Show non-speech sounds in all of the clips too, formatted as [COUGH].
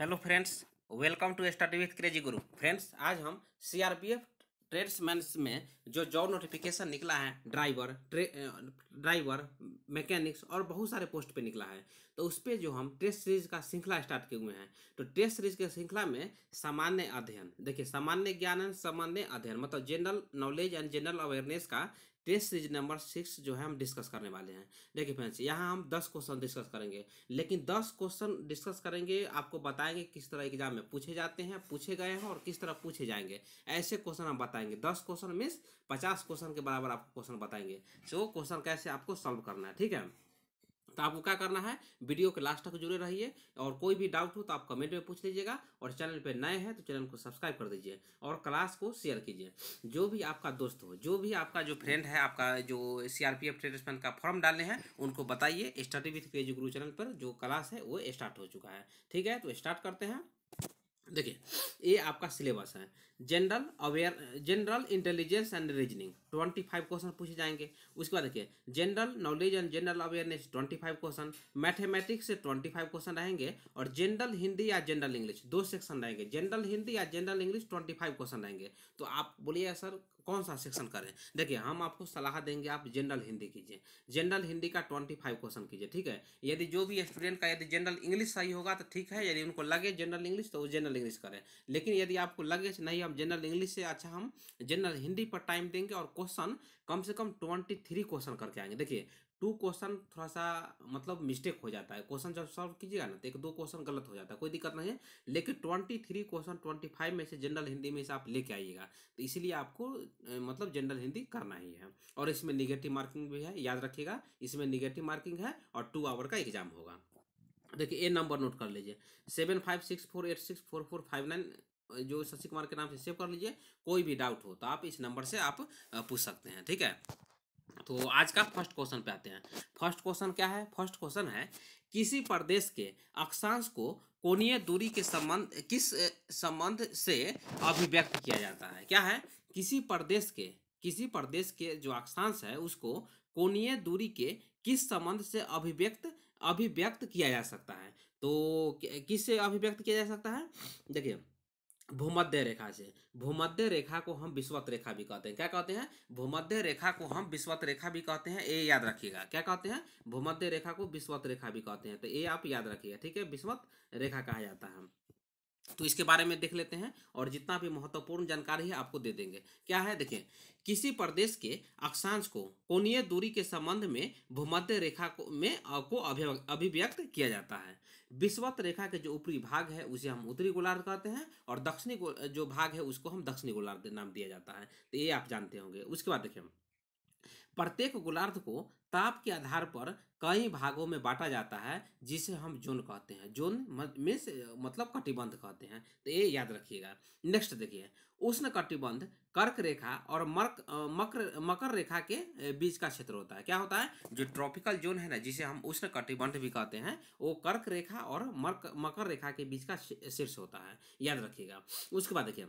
hello friends welcome to study with crazy Guru friends आज हम CRPF tradesman में जो जॉब नोटिफिकेशन निकला है ड्राइवर ड्राइवर मैकेनिक्स और बहुत सारे पोस्ट पे निकला है तो उस पर जो हम टेस्ट सीरीज का श्रृंखला स्टार्ट किए हुए हैं तो टेस्ट सीरीज के श्रृंखला में सामान्य अध्ययन देखिए सामान्य ज्ञान एंड सामान्य अध्ययन मतलब general knowledge and general awareness का टेस्ट सीरीज नंबर सिक्स जो है हम डिस्कस करने वाले हैं देखिए फ्रेंड्स यहाँ हम दस क्वेश्चन डिस्कस करेंगे लेकिन दस क्वेश्चन डिस्कस करेंगे आपको बताएंगे किस तरह एग्जाम में पूछे जाते हैं पूछे गए हैं और किस तरह पूछे जाएंगे ऐसे क्वेश्चन हम बताएंगे दस क्वेश्चन मीन्स पचास क्वेश्चन के बराबर आपको क्वेश्चन बताएंगे सो तो क्वेश्चन कैसे आपको सॉल्व करना है ठीक है तो आपको क्या करना है वीडियो के लास्ट तक जुड़े रहिए और कोई भी डाउट हो तो आप कमेंट में पूछ लीजिएगा और चैनल पर नए हैं तो चैनल को सब्सक्राइब कर दीजिए और क्लास को शेयर कीजिए जो भी आपका दोस्त हो जो भी आपका जो फ्रेंड है आपका जो C R P F tradesman का फॉर्म डालने हैं उनको बताइए study with page Guru channel पर जो क्लास है वो स्टार्ट हो चुका है ठीक है तो स्टार्ट करते हैं देखिए ये आपका सिलेबस है general aware general intelligence and reasoning twenty five question पूछे जाएंगे उसके बाद देखिए general knowledge and general awareness twenty five question mathematics से ट्वेंटी फाइव क्वेश्चन रहेंगे और जनरल हिंदी या जनरल इंग्लिश दो सेक्शन रहेंगे जनरल हिंदी या general English twenty five question रहेंगे तो आप बोलिए सर कौन सा सेक्शन करें देखिए हम आपको सलाह देंगे आप जनरल हिंदी कीजिए जनरल हिंदी का ट्वेंटी फाइव क्वेश्चन कीजिए ठीक है यदि जो भी स्टूडेंट का यदि जनरल इंग्लिश सही होगा तो ठीक है यदि उनको लगे जनरल इंग्लिश तो वो जनरल इंग्लिश करें लेकिन यदि आपको लगे नहीं हम जनरल इंग्लिश से अच्छा हम जनरल हिंदी पर टाइम देंगे और क्वेश्चन कम से कम ट्वेंटी थ्री क्वेश्चन करके आएंगे देखिए टू क्वेश्चन थोड़ा सा मतलब मिस्टेक हो जाता है क्वेश्चन जब सॉल्व कीजिएगा ना तो एक दो क्वेश्चन गलत हो जाता है कोई दिक्कत नहीं है लेकिन twenty three question twenty five में से जनरल हिंदी में से आप लेके आइएगा तो इसीलिए आपको मतलब जनरल हिंदी करना ही है और इसमें निगेटिव मार्किंग भी है याद रखिएगा इसमें निगेटिव मार्किंग है और टू आवर का एग्जाम होगा देखिए ए नंबर नोट कर लीजिए seven five six four eight six four four five nine जो शशि कुमार के नाम से सेव कर लीजिए कोई भी डाउट हो तो आप इस नंबर से आप पूछ सकते हैं ठीक है तो आज का फर्स्ट क्वेश्चन पे आते हैं फर्स्ट क्वेश्चन क्या है फर्स्ट क्वेश्चन है किसी प्रदेश के अक्षांश को कोणीय दूरी के संबंध किस संबंध से अभिव्यक्त किया जाता है क्या है किसी प्रदेश के किसी प्रदेश के जो अक्षांश है उसको कोणीय दूरी के किस संबंध से अभिव्यक्त अभिव्यक्त किया जा सकता है तो किस से अभिव्यक्त किया जा सकता है देखिए भूमध्य रेखा से भूमध्य रेखा को हम विश्वत रेखा भी कहते हैं क्या कहते हैं भूमध्य रेखा को हम विश्वत रेखा भी कहते हैं ये याद रखिएगा क्या कहते हैं भूमध्य रेखा को विश्वत रेखा भी कहते हैं तो ये आप याद रखिएगा ठीक है विश्वत रेखा कहा जाता है तो इसके बारे में देख लेते हैं और जितना भी महत्वपूर्ण जानकारी है आपको दे देंगे क्या है देखिए किसी प्रदेश के अक्षांश को कोणीय दूरी के संबंध में भूमध्य रेखा को में को अभिव्यक्त किया जाता है विश्वत रेखा के जो ऊपरी भाग है उसे हम उत्तरी गोलार्ध कहते हैं और दक्षिणी जो भाग है उसको हम दक्षिणी गोलार्ध नाम दिया जाता है तो ये आप जानते होंगे उसके बाद देखिए प्रत्येक गोलार्ध को ताप के आधार पर कई भागों में बांटा जाता है जिसे हम जोन कहते हैं जोन मीन्स मतलब कटिबंध कहते हैं तो ये याद रखिएगा नेक्स्ट देखिए उष्ण कटिबंध कर्क रेखा और मर्क मकर मकर रेखा के बीच का क्षेत्र होता है क्या होता है जो ट्रॉपिकल जोन है ना जिसे हम उष्ण कटिबंध भी कहते हैं वो कर्क रेखा और मर्क मकर रेखा के बीच का शीर्ष होता है याद रखिएगा उसके बाद देखिए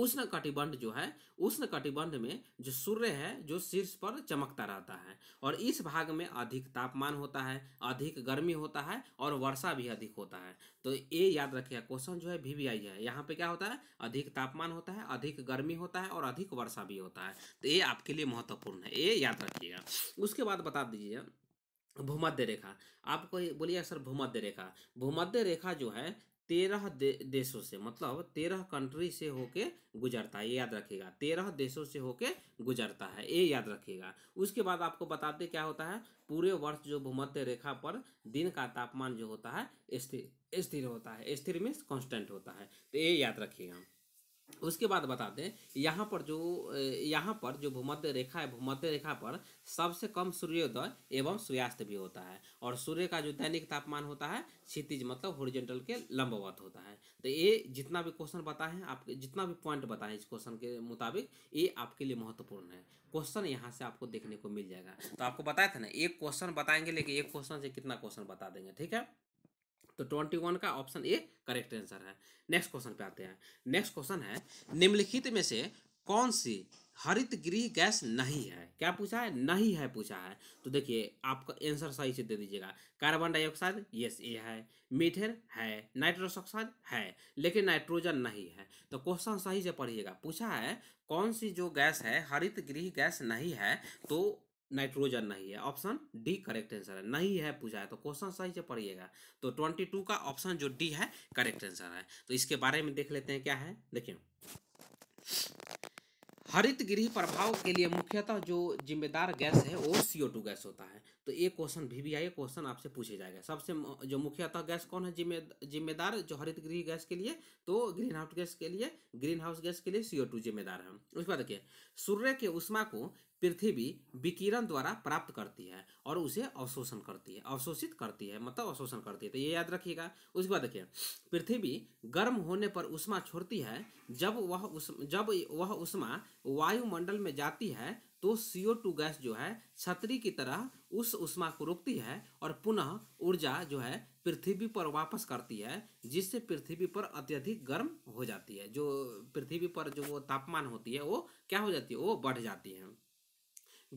उष्ण कटिबंध जो है उष्ण कटिबंध में जो सूर्य है जो शीर्ष पर चमकता रहता है और इस भाग में अधिक तापमान होता है अधिक गर्मी होता है और वर्षा भी अधिक होता है तो ये याद रखिएगा क्वेश्चन जो है वीवीआई है यहाँ पे क्या होता है अधिक तापमान होता है अधिक गर्मी होता है और अधिक वर्षा भी होता है तो ये आपके लिए महत्वपूर्ण है ये याद रखिएगा उसके बाद बता दीजिए भूमध्य रेखा आपको बोलिए सर भूमध्य रेखा भूमध्य रेखा जो है तेरह दे, देशों से मतलब तेरह कंट्री से होके गुजरता है ये याद रखिएगा तेरह देशों से होके गुजरता है ये याद रखिएगा उसके बाद आपको बताते क्या होता है पूरे वर्ष जो भूमध्य रेखा पर दिन का तापमान जो होता है स्थिर स्थिर होता है स्थिर मीन्स कॉन्स्टेंट होता है तो ये याद रखिएगा उसके बाद बता दें यहाँ पर जो यहाँ पर जो भूमध्य रेखा है भूमध्य रेखा पर सबसे कम सूर्योदय एवं सूर्यास्त भी होता है और सूर्य का जो दैनिक तापमान होता है क्षितिज मतलब होरिजेंटल के लंबवत होता है तो ये जितना भी क्वेश्चन बताए हैं आपके जितना भी पॉइंट बताए इस क्वेश्चन के मुताबिक ये आपके लिए महत्वपूर्ण है क्वेश्चन यहाँ से आपको देखने को मिल जाएगा तो आपको बताया था ना एक क्वेश्चन बताएंगे लेकिन एक क्वेश्चन से कितना क्वेश्चन बता देंगे ठीक है तो ट्वेंटी वन का ऑप्शन ए करेक्ट आंसर है नेक्स्ट क्वेश्चन पे आते हैं नेक्स्ट क्वेश्चन है निम्नलिखित में से कौन सी हरित गृह गैस नहीं है क्या पूछा है नहीं है पूछा है तो देखिए आपका आंसर सही से दे दीजिएगा कार्बन डाइऑक्साइड यस ये है मीथेन है नाइट्रोस ऑक्साइड है लेकिन नाइट्रोजन नहीं है तो क्वेश्चन सही से पढ़िएगा पूछा है कौन सी जो गैस है हरित गृह गैस नहीं है तो नाइट्रोजन नहीं है ऑप्शन डी करेक्ट आंसर है नहीं है पूछा है तो क्वेश्चन सही से पढ़िएगा तो ट्वेंटी टू का ऑप्शन जो डी है करेक्ट आंसर है तो इसके बारे में देख लेते हैं क्या है देखिए हरित गृह प्रभाव के लिए मुख्यतः जो जिम्मेदार गैस है वो सीओ टू गैस होता है तो ये क्वेश्चन भी भी आई क्वेश्चन आपसे पूछे जाएगा सबसे जो मुख्यतः गैस कौन है जिम्मेदार जो हरित गृह गैस के लिए तो ग्रीन हाउस गैस के लिए ग्रीन हाउस गैस के लिए सीओ टू जिम्मेदार है उसके बाद देखिए सूर्य के उष्मा को पृथ्वी विकिरण द्वारा प्राप्त करती है और उसे अवशोषण करती है अवशोषित करती है मतलब अवशोषण करती है तो ये याद रखिएगा उसके बाद देखिए पृथ्वी गर्म होने पर उष्मा छोड़ती है जब वह उस जब वह उष्मा वायुमंडल में जाती है तो टू गैस जो है छतरी की तरह उस उष्मा को रोकती है और पुनः ऊर्जा जो है पृथ्वी पर वापस करती है जिससे पृथ्वी पर अत्यधिक गर्म हो जाती है जो पृथ्वी पर जो वो तापमान होती है वो क्या हो जाती है वो बढ़ जाती है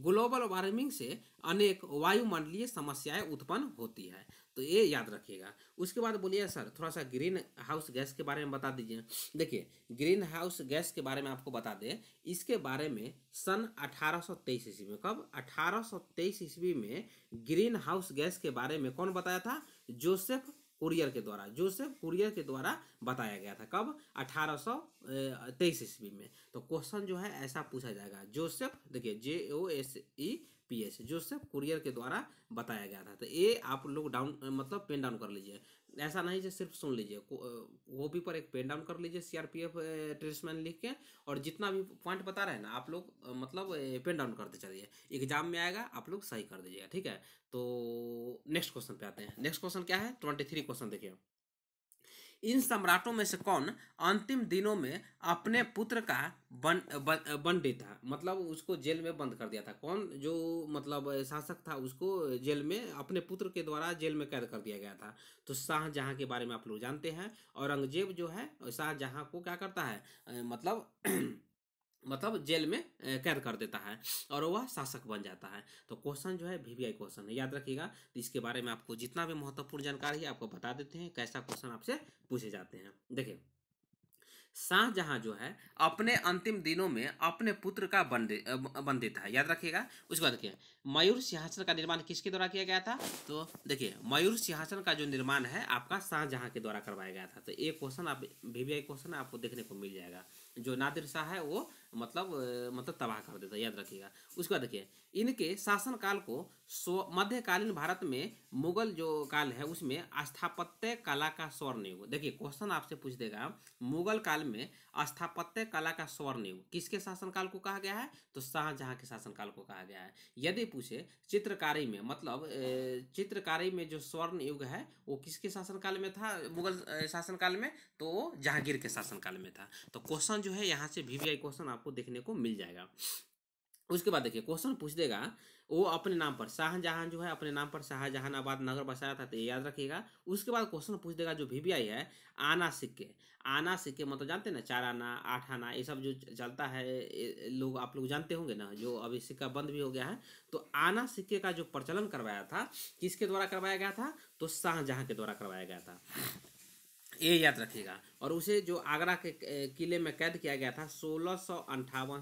ग्लोबल वार्मिंग से अनेक वायुमंडलीय समस्याएं उत्पन्न होती है तो ये याद रखिएगा उसके बाद बोलिए सर थोड़ा सा ग्रीन हाउस गैस के बारे में बता दीजिए देखिए ग्रीन हाउस गैस के बारे में आपको बता दें इसके बारे में सन 1823 ईस्वी में कब 1823 ईस्वी में ग्रीन हाउस गैस के बारे में कौन बताया था जोसेफ कुरियर के द्वारा जोसेफ कुरियर के द्वारा बताया गया था कब अठारह सौ तेईस ईस्वी में तो क्वेश्चन जो है ऐसा पूछा जाएगा जोसेफ देखिए J O S E P S Joseph Courier के द्वारा बताया गया था तो ये आप लोग डाउन मतलब पेन डाउन कर लीजिए ऐसा नहीं जो सिर्फ सुन लीजिए वो भी पर एक पेन डाउन कर लीजिए C R P F tradesman लिख के और जितना भी पॉइंट बता रहे हैं ना आप लोग मतलब पेन डाउन करते चलिए एग्जाम में आएगा आप लोग सही कर दीजिएगा ठीक है तो नेक्स्ट क्वेश्चन पे आते हैं नेक्स्ट क्वेश्चन क्या है ट्वेंटी थ्री क्वेश्चन देखिए इन सम्राटों में से कौन अंतिम दिनों में अपने पुत्र का बन बन, बन था मतलब उसको जेल में बंद कर दिया था कौन जो मतलब शासक था उसको जेल में अपने पुत्र के द्वारा जेल में कैद कर दिया गया था तो शाहजहाँ के बारे में आप लोग जानते हैं औरंगजेब जो है शाहजहाँ को क्या करता है मतलब [CLEARS THROAT] मतलब जेल में कैद कर देता है और वह शासक बन जाता है तो क्वेश्चन जो है वीवीआई क्वेश्चन है याद रखिएगा इसके बारे में आपको जितना भी महत्वपूर्ण जानकारी है आपको बता देते हैं कैसा क्वेश्चन आपसे पूछे जाते हैं देखिए शाहजहां जो है अपने अंतिम दिनों में अपने पुत्र का बंदे बंदी था याद रखिएगा उसके बाद देखिए मयूर सिंहासन का निर्माण किसके द्वारा किया गया था तो देखिए मयूर सिंहासन का जो निर्माण है आपका शाहजहां के द्वारा करवाया गया था तो ये क्वेश्चन आप वीवीआई क्वेश्चन आपको देखने को मिल जाएगा जो नादिर शाह है वो मतलब मतलब तबाह कर देता याद रखिएगा उसके बाद देखिए इनके शासनकाल को मध्यकालीन भारत में मुगल जो काल है उसमें स्थापत्य कला का स्वर्ण युग देखिए क्वेश्चन आपसे पूछ देगा मुगल काल में स्थापत्य कला का स्वर्ण युग किसके शासनकाल को कहा गया है तो शाहजहाँ के शासनकाल को कहा गया है यदि पूछे चित्रकारी में मतलब चित्रकारी में जो स्वर्ण युग है वो किसके शासनकाल में था मुगल शासनकाल में तो जहांगीर के शासनकाल में था तो क्वेश्चन जो है यहाँ से वी क्वेश्चन आप आपको देखने को मिल जाएगा उसके बाद देखिए क्वेश्चन पूछ देगा वो अपने नाम पर शाहजहां जो है अपने नाम पर शाहजहानाबाद नगर बसाया था तो ये याद रखिएगा उसके बाद क्वेश्चन पूछ देगा जो वीवीआई है आना सिक्के आना सिक्के मतलब जानते हैं ना चार आना आठ आना ये सब जो चलता है लोग आप लोग जानते होंगे ना जो अभी सिक्का बंद भी हो गया है तो आना सिक्के का जो प्रचलन करवाया था किसके द्वारा करवाया गया था तो शाहजहां के द्वारा करवाया गया था ये याद रखिएगा और उसे जो आगरा के किले में कैद किया गया था सोलह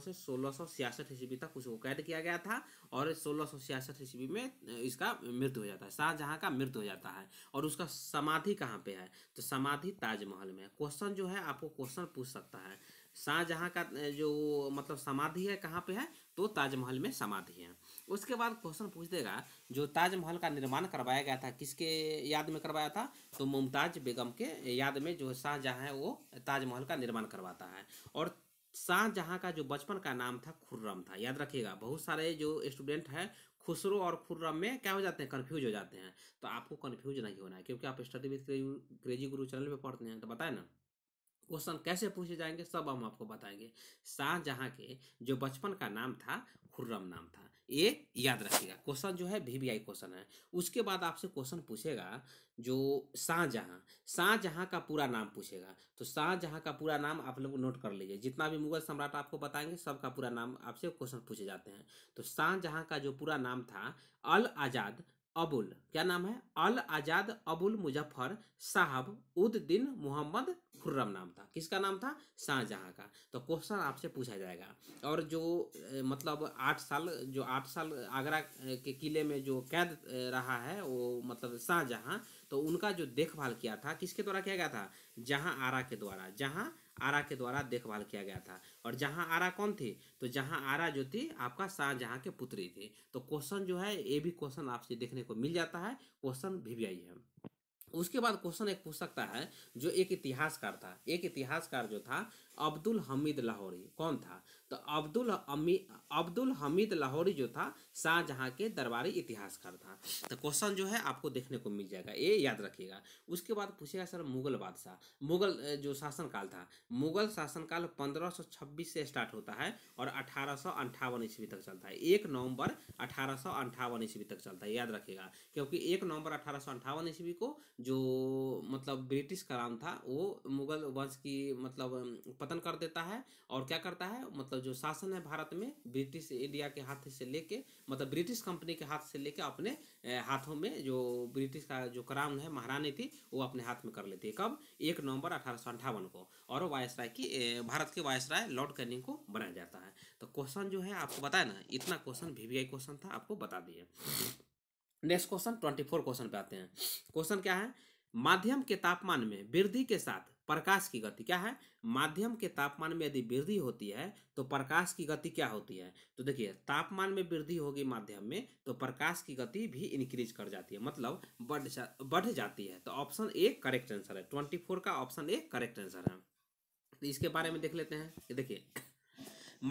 से सोलह सौ ईस्वी तक उसको कैद किया गया था और सोलह सौ ईस्वी में इसका मृत्यु हो जाता है शाहजहाँ का मृत्यु हो जाता है और उसका समाधि कहाँ पे है तो समाधि ताजमहल में क्वेश्चन जो है आपको क्वेश्चन पूछ सकता है शाहजहाँ का जो मतलब समाधि है कहाँ पे है तो ताजमहल में समाधि है उसके बाद क्वेश्चन पूछ देगा जो ताजमहल का निर्माण करवाया गया था किसके याद में करवाया था तो मुमताज़ बेगम के याद में जो शाहजहाँ है वो ताजमहल का निर्माण करवाता है और शाहजहाँ का जो बचपन का नाम था खुर्रम था याद रखिएगा बहुत सारे जो स्टूडेंट हैं खुसरो और खुर्रम में क्या हो जाते हैं कन्फ्यूज हो जाते हैं तो आपको कन्फ्यूज नहीं होना है क्योंकि आप study with crazy Guru channel पर पढ़ते हैं तो बताए ना क्वेश्चन कैसे पूछे जाएंगे सब हम आपको बताएंगे शाहजहाँ के जो बचपन का नाम था खुर्रम नाम था ये याद रखिएगा क्वेश्चन जो है वीवीआई क्वेश्चन है उसके बाद आपसे क्वेश्चन पूछेगा जो शाहजहाँ शाहजहाँ का पूरा नाम पूछेगा तो शाहजहाँ का पूरा नाम आप लोग नोट कर लीजिए जितना भी मुगल सम्राट आपको बताएंगे सबका पूरा नाम आपसे क्वेश्चन पूछे जाते हैं तो शाहजहाँ का जो पूरा नाम था अल आज़ाद अबुल क्या नाम है अल आजाद अबुल मुजफ्फर साहब उद दिन मोहम्मद खुर्रम नाम था किसका नाम था शाहजहाँ का तो क्वेश्चन आपसे पूछा जाएगा और जो मतलब आठ साल जो आठ साल आगरा के किले में जो कैद रहा है वो मतलब शाहजहाँ तो उनका जो देखभाल किया था किसके द्वारा किया गया था जहाँ आरा के द्वारा जहाँ आरा के द्वारा देखभाल किया गया था और जहाँ आरा कौन थी तो जहाँ आरा जो थी आपका शाहजहाँ के पुत्री थी तो क्वेश्चन जो है ये भी क्वेश्चन आपसे देखने को मिल जाता है क्वेश्चन भी, भी आई है उसके बाद क्वेश्चन एक पूछ सकता है जो एक इतिहासकार था एक इतिहासकार जो था अब्दुल हमीद लाहौरी कौन था तो अब्दुल अब्दुल हमीद लाहौरी जो था शाहजहाँ के दरबारी इतिहासकार था तो क्वेश्चन जो है आपको देखने को मिल जाएगा ये याद रखिएगा उसके बाद पूछेगा सर मुगल बादशाह मुगल जो शासनकाल था मुगल शासनकाल 1526 से स्टार्ट होता है और अठारह ईस्वी तक चलता है एक नवंबर अठारह ईस्वी तक चलता है याद रखिएगा क्योंकि एक नवंबर अठारह ईस्वी को जो मतलब ब्रिटिश कराम था वो मुगल वंश की मतलब पतन कर देता है और क्या करता है मतलब जो शासन है भारत में ब्रिटिश इंडिया के हाथ से लेके मतलब ब्रिटिश कंपनी के हाथ से लेके अपने हाथों में जो ब्रिटिश का जो क्राउन है महारानी थी वो अपने हाथ में कर लेती है कब एक नवंबर अठारह को और वायसराय की भारत के वायसराय लॉर्ड कैनिंग को बनाया जाता है तो क्वेश्चन जो है आपको बताया ना इतना क्वेश्चन वी क्वेश्चन था आपको बता दिए next question twenty four question पे आते हैं क्वेश्चन क्या है माध्यम के तापमान में वृद्धि के साथ प्रकाश की गति क्या है माध्यम के तापमान में यदि वृद्धि होती है तो प्रकाश की गति क्या होती है तो देखिए तापमान में वृद्धि होगी माध्यम में तो प्रकाश की गति भी इंक्रीज कर जाती है मतलब बढ़ जा, बढ़ जाती है तो ऑप्शन ए करेक्ट आंसर है ट्वेंटी फोर का ऑप्शन ए करेक्ट आंसर है तो इसके बारे में देख लेते हैं देखिए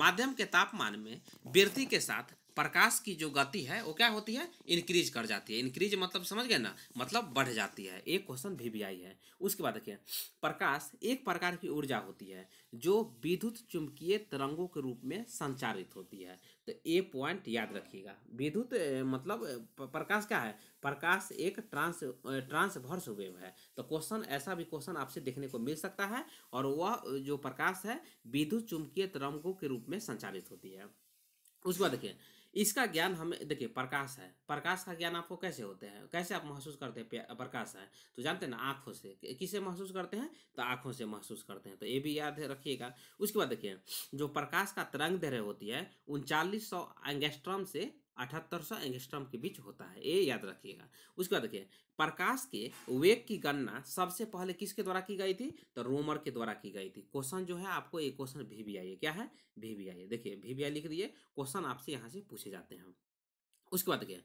माध्यम के तापमान में वृद्धि के साथ प्रकाश की जो गति है वो क्या होती है इंक्रीज कर जाती है इंक्रीज मतलब समझ गए ना मतलब बढ़ जाती है एक क्वेश्चन भी भी आई है उसके बाद देखिए प्रकाश एक प्रकार की ऊर्जा होती है जो विद्युत चुंबकीय तरंगों के रूप में संचारित होती है तो ए पॉइंट याद रखिएगा विद्युत मतलब प्रकाश क्या है प्रकाश एक ट्रांस ट्रांसवर्स वेव है तो क्वेश्चन ऐसा भी क्वेश्चन आपसे देखने को मिल सकता है और वह जो प्रकाश है विद्युत चुंबकीय तरंगों के रूप में संचालित होती है उसके बाद देखिए इसका ज्ञान हमें देखिए प्रकाश है प्रकाश का ज्ञान आपको कैसे होते हैं कैसे आप महसूस करते हैं प्रकाश है तो जानते हैं ना आँखों से किसे महसूस करते हैं तो आँखों से महसूस करते हैं तो ये भी याद रखिएगा उसके बाद देखिए जो प्रकाश का तरंग धैर्य होती है उनचालीस सौ एंगेस्ट्रम से अठहत्तर सौ एंगस्ट्रम के बीच होता है ये याद रखिएगा उसके बाद देखिए प्रकाश के वेग की गणना सबसे पहले किसके द्वारा की गई थी तो रोमर के द्वारा की गई थी क्वेश्चन जो है आपको ये क्वेश्चन भी भी आइए क्या है भी भी आइए देखिए भी भी आई लिख दिए क्वेश्चन आपसे यहाँ से पूछे जाते हैं उसके बाद देखिए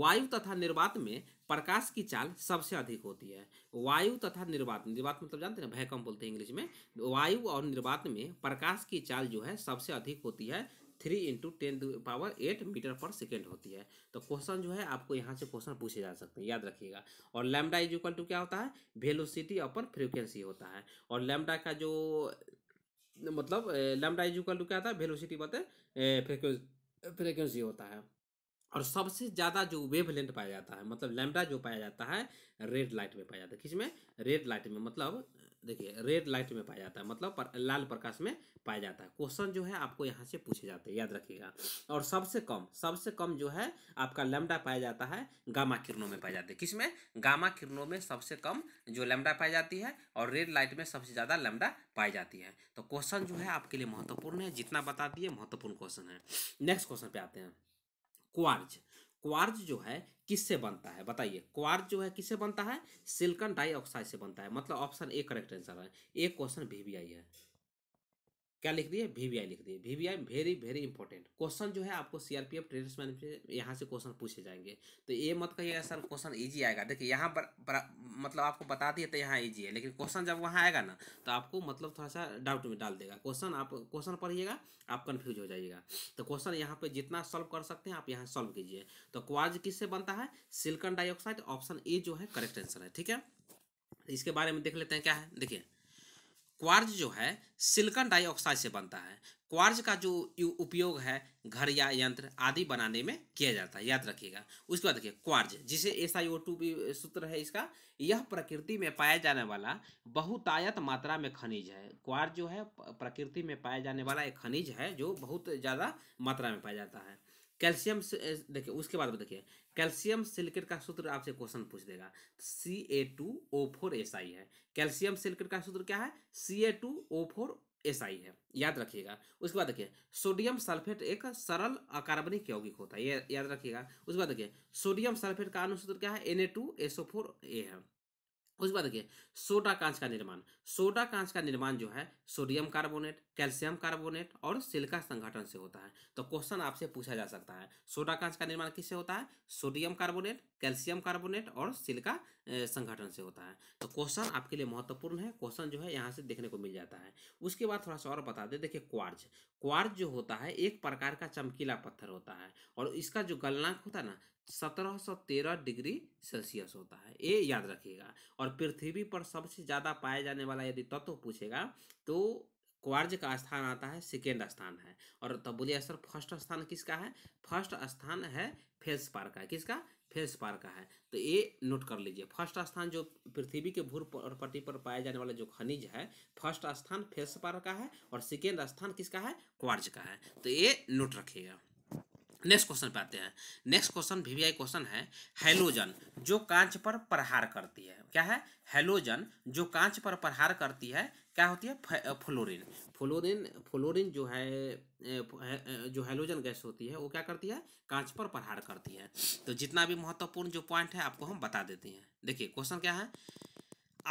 वायु तथा निर्वात में प्रकाश की चाल सबसे अधिक होती है वायु तथा निर्वात निर्वात मतलब जानते हैं भयकम बोलते हैं इंग्लिश में वायु और निर्वात में प्रकाश की चाल जो है सबसे अधिक होती है three into ten power eight metre per second होती है तो क्वेश्चन जो है आपको यहाँ से क्वेश्चन पूछे जा सकते हैं याद रखिएगा और लैमडा इज इक्वल टू क्या होता है वेलोसिटी अपर फ्रिक्वेंसी होता है और लैमडा का जो मतलब लैमडा इज इक्वल टू क्या होता है वेलोसिटी बताए फ्रिक्वेंसी होता है और सबसे ज़्यादा जो वेव लेंथ पाया जाता है मतलब लैमडा जो पाया जाता है रेड लाइट में पाया जाता है किस में रेड लाइट में मतलब देखिए रेड लाइट में पाया जाता है मतलब पर, लाल प्रकाश में पाया जाता है क्वेश्चन जो है आपको यहाँ से पूछे जाते हैं याद रखिएगा और सबसे कम सबसे कम जो है आपका लेमडा पाया जाता है गामा किरणों में पाया जाता है किसमें गामा किरणों में सबसे कम जो लेमडा पाई जाती है और रेड लाइट में सबसे ज़्यादा लेमडा पाई जाती है तो क्वेश्चन जो है आपके लिए महत्वपूर्ण है जितना बता दिए महत्वपूर्ण क्वेश्चन है नेक्स्ट क्वेश्चन पे आते हैं क्वार्ज क्वार्ज जो है किससे बनता है बताइए क्वार्ज जो है किससे बनता है सिल्कन डाइऑक्साइड से बनता है मतलब ऑप्शन ए करेक्ट आंसर है एक क्वेश्चन भी, भी आई है क्या लिख दिए वीवीआई लिख दिए VVI very very important question जो है आपको सीआरपीएफ ट्रेडर्स मैनेजमेंट यहाँ से क्वेश्चन पूछे जाएंगे तो ये मत कहिएगा सर क्वेश्चन ईजी आएगा देखिए यहाँ पर, मतलब आपको बता दिए तो यहाँ ईजी है लेकिन क्वेश्चन जब वहाँ आएगा ना तो आपको मतलब थोड़ा सा डाउट में डाल देगा क्वेश्चन आप क्वेश्चन पढ़िएगा आप कन्फ्यूज हो जाइएगा तो क्वेश्चन यहाँ पर जितना सॉल्व कर सकते हैं आप यहाँ सॉल्व कीजिए तो किस किससे बनता है सिल्कन डाइऑक्साइड ऑप्शन ए जो है करेक्ट आंसर है ठीक है इसके बारे में देख लेते हैं क्या है देखिए क्वार्ज जो है सिलिकॉन डाइऑक्साइड से बनता है क्वार्ज का जो उपयोग है घर या यंत्र आदि बनाने में किया जाता है याद रखिएगा उसके बाद देखिए क्वार्ज जिसे एस आई ओ टू भी सूत्र है इसका यह प्रकृति में पाया जाने वाला बहुतायत मात्रा में खनिज है क्वार्ज जो है प्रकृति में पाया जाने वाला एक खनिज है जो बहुत ज़्यादा मात्रा में पाया जाता है कैल्शियम देखिए उसके बाद देखिए कैल्शियम सिलिकेट का सूत्र आपसे क्वेश्चन पूछ देगा C A two O four S I है कैल्शियम सिलिकेट का सूत्र क्या है C A two O four S I है याद रखिएगा उसके बाद देखिए सोडियम सल्फेट एक सरल अकार्बनिक यौगिक होता है ये याद रखिएगा उसके बाद देखिए सोडियम सल्फेट का अनुसूत्र क्या है N A two SO four A है उसके बाद देखिए सोडा कांच का निर्माण सोडा कांच का निर्माण जो है सोडियम कार्बोनेट कैल्शियम कार्बोनेट और सिल्का संगठन से होता है तो क्वेश्चन आपसे पूछा जा सकता है सोडा कांच का निर्माण किससे होता है सोडियम कार्बोनेट कैल्शियम कार्बोनेट और सिल्का संगठन से होता है तो क्वेश्चन आपके लिए महत्वपूर्ण है क्वेश्चन जो है यहाँ से देखने को मिल जाता है उसके बाद थोड़ा सा और बता दें देखिए क्वार्ज क्वार्ज जो होता है एक प्रकार का चमकीला पत्थर होता है और इसका जो गलनाक होता है ना 1713 डिग्री सेल्सियस होता है ये याद रखिएगा और पृथ्वी पर सबसे ज़्यादा पाया जाने वाला यदि तत्व तो पूछेगा तो क्वार्ज का स्थान आता है सेकेंड स्थान है और तब बोलिए सर फर्स्ट स्थान किसका है फर्स्ट स्थान है फेल्स पार का किसका फेल्स पार का है तो ये नोट कर लीजिए फर्स्ट स्थान जो पृथ्वी के भूर पट्टी पर पाया जाने वाला जो खनिज है फर्स्ट स्थान फेल्स पार का है और सेकेंड स्थान किसका है क्वार्ज का है तो ये नोट रखिएगा नेक्स्ट क्वेश्चन पे आते हैं नेक्स्ट क्वेश्चन वीवीआई क्वेश्चन है हेलोजन जो कांच पर प्रहार करती है क्या है हेलोजन जो कांच पर प्रहार करती है क्या होती है फ्लोरिन फ्लोरिन फ्लोरिन जो है जो हेलोजन गैस होती है वो क्या करती है कांच पर प्रहार करती है तो जितना भी महत्वपूर्ण जो पॉइंट है आपको हम बता देते हैं देखिए क्वेश्चन क्या है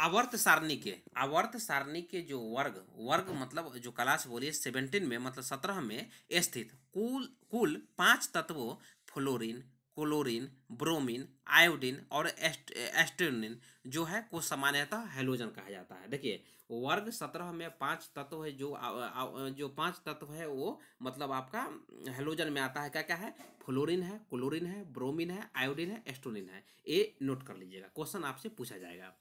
आवर्त सारणी के आवर्त सारणी के जो वर्ग वर्ग मतलब जो क्लास बोलिए सेवेंटीन में मतलब सत्रह में स्थित कुल कुल पांच तत्वों फ्लोरीन क्लोरीन ब्रोमीन आयोडीन और एस्टोनिन जो है को सामान्यतः हेलोजन कहा जाता है देखिए वर्ग सत्रह में पांच तत्व है जो आ, आ, जो पांच तत्व है वो मतलब आपका हेलोजन में आता है क्या क्या है फ्लोरीन है क्लोरीन है ब्रोमीन है आयोडीन है एस्टोनिन है ये नोट कर लीजिएगा क्वेश्चन आपसे पूछा जाएगा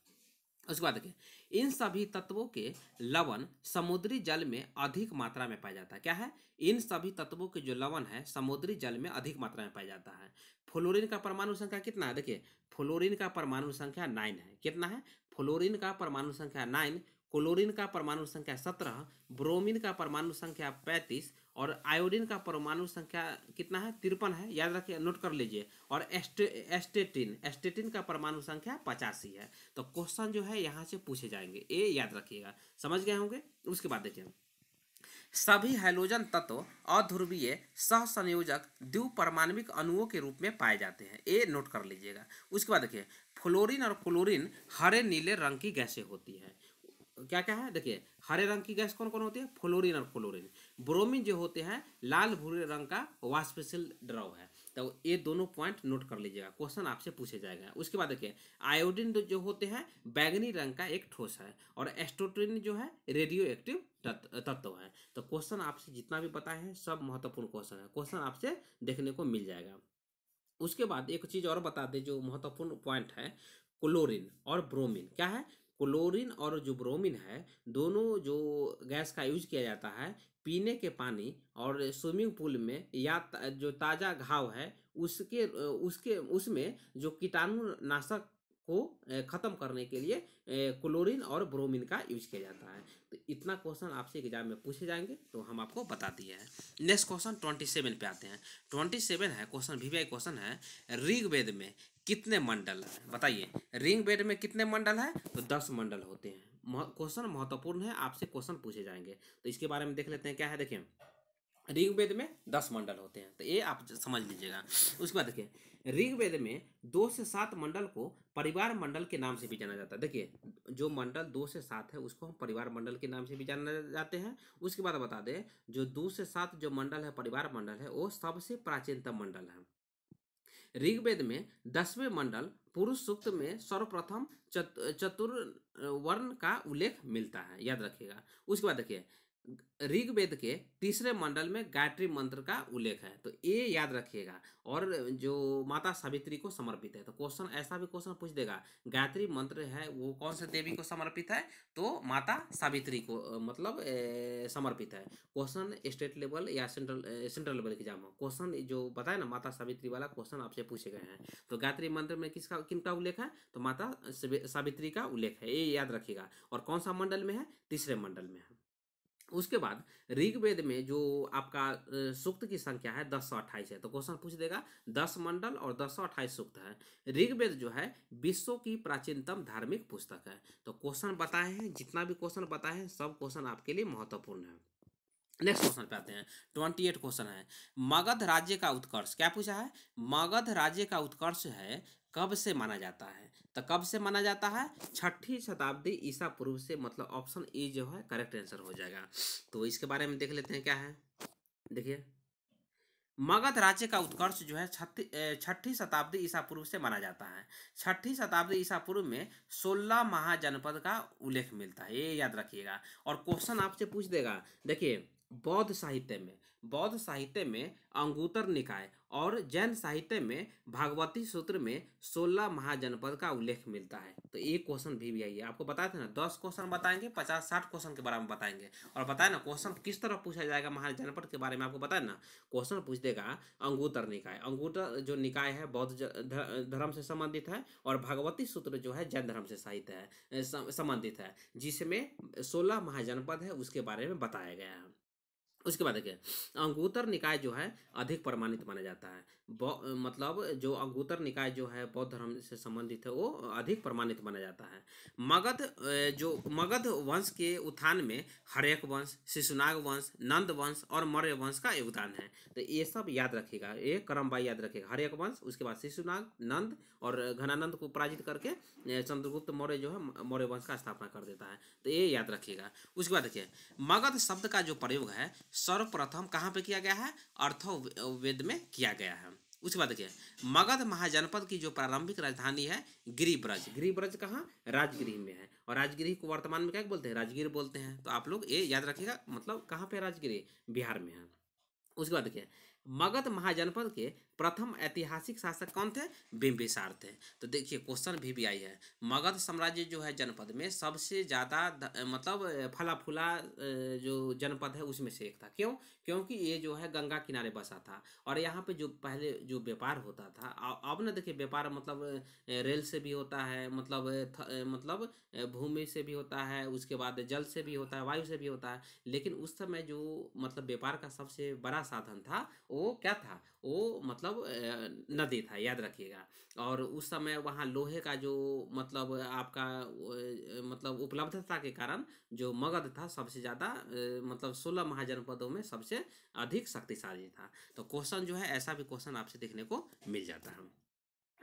उसके बाद देखिए इन सभी तत्वों के लवण समुद्री जल में अधिक मात्रा में पाया जाता है क्या है इन सभी तत्वों के जो लवण है समुद्री जल में अधिक मात्रा में पाया जाता है फ्लोरीन का परमाणु संख्या कितना है देखिए फ्लोरीन का परमाणु संख्या नाइन है कितना है फ्लोरीन का परमाणु संख्या नाइन क्लोरीन का परमाणु संख्या सत्रह ब्रोमीन का परमाणु संख्या पैंतीस और आयोडीन का परमाणु संख्या कितना है तिरपन है याद रखिए नोट कर लीजिए और एस्टे एस्टेटिन एस्टेटिन का परमाणु संख्या पचासी है तो क्वेश्चन जो है यहाँ से पूछे जाएंगे ये याद रखिएगा समझ गए होंगे उसके बाद देखिए सभी हाइलोजन तत्व अध्रुवीय सहसंयोजक परमाणविक अणुओं के रूप में पाए जाते हैं ये नोट कर लीजिएगा उसके बाद देखिए फ्लोरिन और क्लोरिन हरे नीले रंग की गैसें होती हैं क्या क्या है देखिए हरे रंग की गैस कौन कौन होती है फ्लोरिन और फ्लोरिन ब्रोमीन जो होते हैं लाल भूरे रंग का वाष्पशील ड्रव है तो ये दोनों पॉइंट नोट कर लीजिएगा क्वेश्चन आपसे पूछे जाएगा उसके बाद देखिए आयोडीन जो होते हैं बैगनी रंग का एक ठोस है और एस्ट्रोटिन जो है रेडियो एक्टिव तत्व है तो क्वेश्चन आपसे जितना भी बताए हैं सब महत्वपूर्ण क्वेश्चन है क्वेश्चन आपसे देखने को मिल जाएगा उसके बाद एक चीज़ और बता दें जो महत्वपूर्ण पॉइंट है क्लोरीन और ब्रोमीन क्या है क्लोरीन और जो ब्रोमिन है दोनों जो गैस का यूज किया जाता है पीने के पानी और स्विमिंग पूल में या जो ताज़ा घाव है उसके उसके उसमें जो कीटाणुनाशक को ख़त्म करने के लिए क्लोरीन और ब्रोमीन का यूज किया जाता है तो इतना क्वेश्चन आपसे एग्जाम में पूछे जाएंगे तो हम आपको बता दिए हैं नेक्स्ट क्वेश्चन ट्वेंटी सेवन पे आते हैं ट्वेंटी सेवन है क्वेश्चन भी क्वेश्चन है ऋग्वेद में कितने मंडल है बताइए रिंग बेड में कितने मंडल है तो दस मंडल होते हैं क्वेश्चन महत्वपूर्ण है आपसे क्वेश्चन पूछे जाएंगे तो इसके बारे में देख लेते हैं क्या है देखिए रिंग वेद में दस मंडल होते हैं तो ये आप समझ लीजिएगा उसके बाद देखिए रिंग वेद में दो से सात मंडल को परिवार मंडल के नाम से भी जाना जाता है देखिए जो मंडल दो से सात है उसको हम परिवार मंडल के नाम से भी जाना जाते हैं उसके बाद बता दें जो दो से सात जो मंडल है परिवार मंडल है वो सबसे प्राचीनतम मंडल है ऋग्वेद में दसवें मंडल पुरुष सूक्त में सर्वप्रथम चतुर वर्ण का उल्लेख मिलता है याद रखिएगा उसके बाद देखिए ऋग्वेद के तीसरे मंडल में गायत्री मंत्र का उल्लेख है तो ये याद रखिएगा और जो माता सावित्री को समर्पित है तो क्वेश्चन ऐसा भी क्वेश्चन पूछ देगा गायत्री मंत्र है वो कौन से देवी को समर्पित है तो माता सावित्री को मतलब ए, समर्पित है क्वेश्चन स्टेट लेवल या सेंट्रल सेंट्रल लेवल एग्जाम में क्वेश्चन जो बताए ना माता सावित्री वाला क्वेश्चन आपसे पूछे गए हैं तो गायत्री मंत्र में किसका किन का उल्लेख है तो माता सावित्री का उल्लेख है ये याद रखिएगा और कौन सा मंडल में है तीसरे मंडल में है उसके बाद ऋग्वेद में जो आपका सूक्त की संख्या है दस सौ अट्ठाईस है तो क्वेश्चन पूछ देगा दस मंडल और दस सौ अट्ठाईस सूक्त है ऋग्वेद जो है विश्व की प्राचीनतम धार्मिक पुस्तक है तो क्वेश्चन बताए हैं जितना भी क्वेश्चन बताए हैं सब क्वेश्चन आपके लिए महत्वपूर्ण है नेक्स्ट क्वेश्चन पे आते हैं ट्वेंटी एट क्वेश्चन है मगध राज्य का उत्कर्ष क्या पूछा है मगध राज्य का उत्कर्ष है कब से माना जाता है तो कब से माना जाता है छठी शताब्दी ईसा पूर्व से मतलब ऑप्शन ई जो है करेक्ट आंसर हो जाएगा तो इसके बारे में देख लेते हैं क्या है देखिए मगध राज्य का उत्कर्ष जो है छठी शताब्दी ईसा पूर्व से माना जाता है छठी शताब्दी ईसा पूर्व में सोलह महाजनपद का उल्लेख मिलता है ये याद रखिएगा और क्वेश्चन आपसे पूछ देगा देखिए बौद्ध साहित्य में बौद्ध साहित्य में अंगूतर निकाय और जैन साहित्य में भागवती सूत्र में सोलह महाजनपद का उल्लेख मिलता है तो एक क्वेश्चन भी आई है आपको बताए थे ना दस क्वेश्चन बताएंगे पचास साठ क्वेश्चन के बारे में बताएंगे और बताए ना क्वेश्चन किस तरह पूछा जाएगा महाजनपद के बारे में आपको बताए ना क्वेश्चन पूछ देगा अंगूतर निकाय अंगूतर जो निकाय है बौद्ध धर्म से संबंधित है और भगवती सूत्र जो है जैन धर्म से साहित्य है संबंधित है जिसमें सोलह महाजनपद है उसके बारे में बताया गया है उसके बाद देखिए अंगूतर निकाय जो है अधिक प्रमाणित माना जाता है मतलब जो अंगूतर निकाय जो है बौद्ध धर्म से संबंधित है वो अधिक प्रमाणित माना जाता है मगध जो मगध वंश के उत्थान में हरेक वंश शिशुनाग वंश नंद वंश और मौर्य वंश का योगदान है तो ये सब याद रखेगा ये क्रम बाई याद रखेगा हरेक वंश उसके बाद शिशुनाग नंद और घनानंद को पराजित करके चंद्रगुप्त मौर्य जो है मौर्य वंश का स्थापना कर देता है तो ये याद रखिएगा उसके बाद देखिए मगध शब्द का जो प्रयोग है सर्वप्रथम कहाँ पे किया गया है अर्थो वेद में किया गया है उसके बाद देखिए मगध महाजनपद की जो प्रारंभिक राजधानी है गिरिब्रज गिरिब्रज कहाँ राजगिरी में है और राजगिरी को वर्तमान में क्या बोलते हैं राजगिर बोलते हैं तो आप लोग ये याद रखिएगा मतलब कहाँ पे राजगिरी बिहार में है उसके बाद देखिए मगध महाजनपद के प्रथम ऐतिहासिक शासक कौन थे बिम्बिसार थे तो देखिए क्वेश्चन भी भी आई है मगध साम्राज्य जो है जनपद में सबसे ज़्यादा मतलब फला फूला जो जनपद है उसमें से एक था क्यों क्योंकि ये जो है गंगा किनारे बसा था और यहाँ पे जो पहले जो व्यापार होता था अब ना देखिए व्यापार मतलब रेल से भी होता है मतलब थ, मतलब भूमि से भी होता है उसके बाद जल से भी होता है वायु से भी होता है लेकिन उस समय जो मतलब व्यापार का सबसे बड़ा साधन था वो क्या था वो मतलब नदी था याद रखिएगा और उस समय वहाँ लोहे का जो मतलब आपका मतलब उपलब्धता के कारण जो मगध था सबसे ज़्यादा मतलब सोलह महाजनपदों में सबसे अधिक शक्तिशाली था तो क्वेश्चन जो है ऐसा भी क्वेश्चन आपसे देखने को मिल जाता है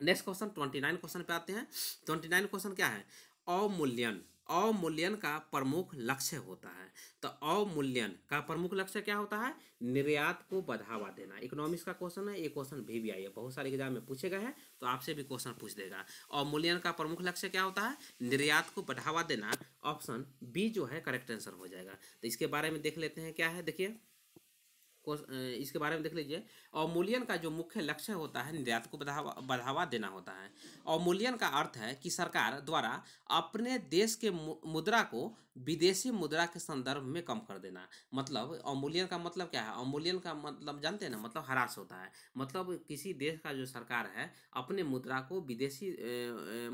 next question twenty nine question पे आते हैं ट्वेंटी नाइन क्वेश्चन क्या है अवमूल्यन अवमूल्यन का प्रमुख लक्ष्य होता है तो अवमूल्यन का प्रमुख लक्ष्य क्या होता है निर्यात को बढ़ावा देना इकोनॉमिक्स का क्वेश्चन है ये क्वेश्चन भी भी आई है बहुत सारे एग्जाम में पूछे गए हैं तो आपसे भी क्वेश्चन पूछ देगा अवमूल्यन का प्रमुख लक्ष्य क्या होता है निर्यात को बढ़ावा देना ऑप्शन बी जो है करेक्ट आंसर हो जाएगा तो इसके बारे में देख लेते हैं क्या है देखिए इसके बारे में देख लीजिए अवमूल्यन का जो मुख्य लक्ष्य होता है निर्यात को बढ़ावा बढ़ावा देना होता है अवमूल्यन का अर्थ है कि सरकार द्वारा अपने देश के मुद्रा को विदेशी मुद्रा के संदर्भ में कम कर देना मतलब अवमूल्यन का मतलब क्या है अवमूल्यन का मतलब जानते हैं ना मतलब हरास होता है मतलब किसी देश का जो सरकार है अपने मुद्रा को विदेशी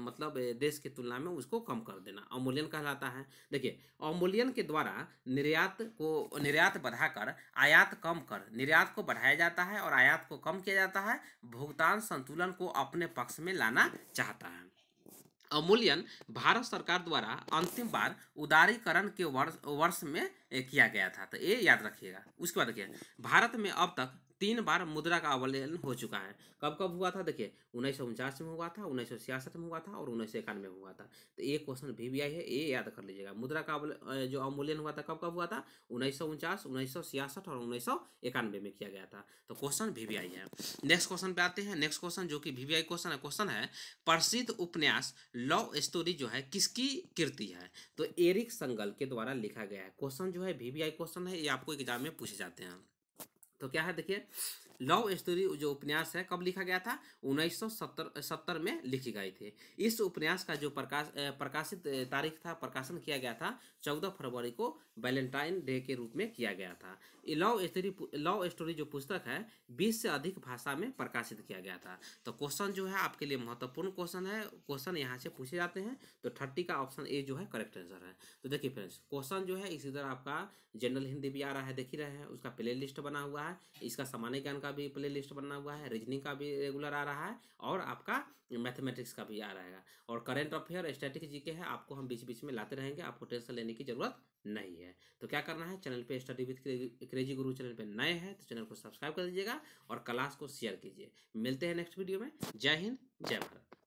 मतलब देश की तुलना में उसको कम कर देना अवमूल्यन कहलाता है देखिए अवमूल्यन के द्वारा निर्यात को निर्यात बढ़ाकर आयात कम कम कर निर्यात को बढ़ाया जाता है और आयात को कम किया जाता है भुगतान संतुलन को अपने पक्ष में लाना चाहता है अमूल्यन भारत सरकार द्वारा अंतिम बार उदारीकरण के वर्ष वर्ष में किया गया था तो ये याद रखिएगा उसके बाद देखिए भारत में अब तक तीन बार मुद्रा का अवलेन हो चुका है कब कब हुआ था देखिए उन्नीस में हुआ था उन्नीस में हुआ था और उन्नीस में हुआ था तो ये क्वेश्चन भी भी आई है ये याद कर लीजिएगा मुद्रा का जो अवमूल्यन हुआ था कब कब हुआ था उन्नीस सौ और उन्नीस में किया गया था तो क्वेश्चन भी भी आई है नेक्स्ट क्वेश्चन पे आते हैं नेक्स्ट क्वेश्चन जो कि भी भी आई क्वेश्चन है क्वेश्चन है प्रसिद्ध उपन्यास लव स्टोरी जो है किसकी कृति है तो एरिक संगल के द्वारा लिखा गया है क्वेश्चन जो है भी भी क्वेश्चन है ये आपको एग्जाम में पूछे जाते हैं तो क्या है देखिए लव स्टोरी जो उपन्यास है कब लिखा गया था 1970 सत्तर में लिखी गई थी इस उपन्यास का जो प्रकाश प्रकाशित तारीख था प्रकाशन किया गया था 14 फरवरी को वैलेंटाइन डे के रूप में किया गया था लव स्टोरी लव स्टोरी जो पुस्तक है बीस से अधिक भाषा में प्रकाशित किया गया था तो क्वेश्चन जो है आपके लिए महत्वपूर्ण क्वेश्चन है क्वेश्चन यहाँ से पूछे जाते हैं तो थर्टी का ऑप्शन ए जो है करेक्ट आंसर है तो देखिए फ्रेंड्स क्वेश्चन जो है इसी तरह आपका जनरल हिंदी भी आ रहा है देख ही रहे हैं उसका प्ले लिस्ट बना हुआ है इसका सामान्य ज्ञान का भी प्ले लिस्ट बना हुआ है रीजनिंग का भी रेगुलर आ रहा है और आपका मैथमेटिक्स का भी आ रहेगा और करेंट अफेयर स्टैटिक जी के है आपको हम बीच बीच में लाते रहेंगे आपको टेंशन लेने की जरूरत नहीं है तो क्या करना है चैनल पे study with crazy Guru channel पे नए हैं तो चैनल को सब्सक्राइब कर दीजिएगा और क्लास को शेयर कीजिए मिलते हैं नेक्स्ट वीडियो में जय हिंद जय भारत